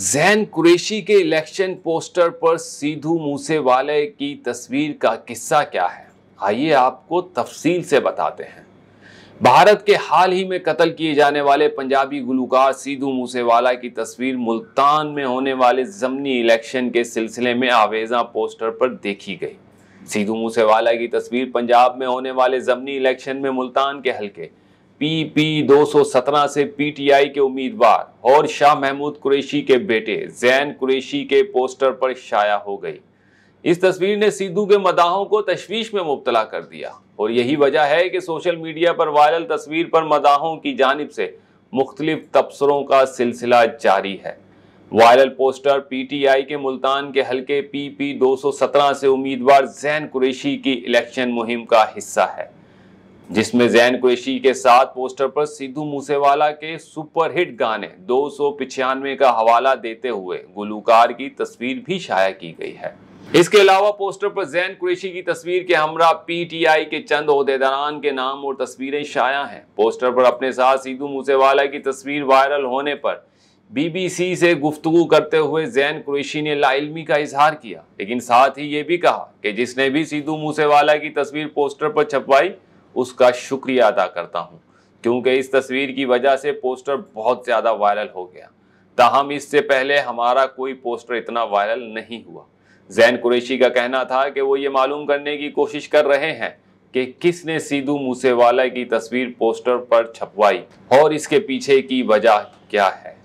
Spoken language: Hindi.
जैन कुरेशी के इलेक्शन पोस्टर पर सीधू वाले की तस्वीर का किस्सा क्या है आइए आपको तफसील से बताते हैं भारत के हाल ही में कत्ल किए जाने वाले पंजाबी गुलकार सीधू मूसेवाला की तस्वीर मुल्तान में होने वाले जमनी इलेक्शन के सिलसिले में आवेजा पोस्टर पर देखी गई सीधू मूसेवाला की तस्वीर पंजाब में होने वाले जमनी इलेक्शन में मुल्तान के हल्के पीपी 217 से पीटीआई के उम्मीदवार और शाह महमूद कुरैशी के बेटे जैन कुरैशी के पोस्टर पर शाया हो गई इस तस्वीर ने सिद्धू के मदाहों को तश्वीश में मुबतला कर दिया और यही वजह है कि सोशल मीडिया पर वायरल तस्वीर पर मदाहों की जानब से मुख्तलिफ तबसरों का सिलसिला जारी है वायरल पोस्टर पीटीआई के मुल्तान के दो पीपी 217 से उम्मीदवार जैन कुरैशी की इलेक्शन मुहिम का हिस्सा है जिसमें जैन कुरेशी के साथ पोस्टर पर सिद्धू मूसेवाला के सुपरहिट गाने दो सौ का हवाला देते हुए गुलूकार की तस्वीर भी शाया की गई है इसके अलावा पोस्टर पर जैन कुरेशी की तस्वीर के हमरा पीटीआई के चंद अहदेदारान के नाम और तस्वीरें शाया हैं पोस्टर पर अपने साथ सिद्धू मूसेवाला की तस्वीर वायरल होने पर बीबीसी से गुफ्तगु करते हुए जैन कुरेशी ने लाइलमी का इजहार किया लेकिन साथ ही ये भी कहा कि जिसने भी सिद्धू मूसेवाला की तस्वीर पोस्टर पर छपवाई उसका शुक्रिया अदा करता हूँ क्योंकि इस तस्वीर की वजह से पोस्टर बहुत ज़्यादा वायरल हो गया ताहम इससे पहले हमारा कोई पोस्टर इतना वायरल नहीं हुआ जैन कुरेशी का कहना था कि वो ये मालूम करने की कोशिश कर रहे हैं कि किसने सीधू मूसेवाला की तस्वीर पोस्टर पर छपवाई और इसके पीछे की वजह क्या है